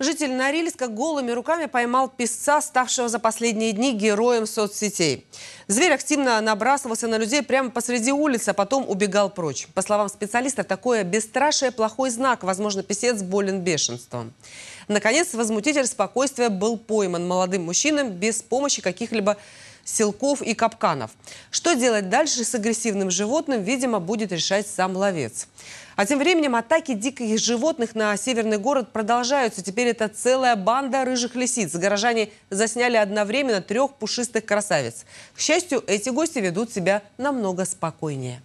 Житель Норильска голыми руками поймал песца, ставшего за последние дни героем соцсетей. Зверь активно набрасывался на людей прямо посреди улицы, а потом убегал прочь. По словам специалистов, такое бесстрашие – плохой знак. Возможно, песец болен бешенством. Наконец, возмутитель спокойствия был пойман молодым мужчинам без помощи каких-либо силков и капканов – что делать дальше с агрессивным животным, видимо, будет решать сам ловец. А тем временем атаки диких животных на северный город продолжаются. Теперь это целая банда рыжих лисиц. Горожане засняли одновременно трех пушистых красавиц. К счастью, эти гости ведут себя намного спокойнее.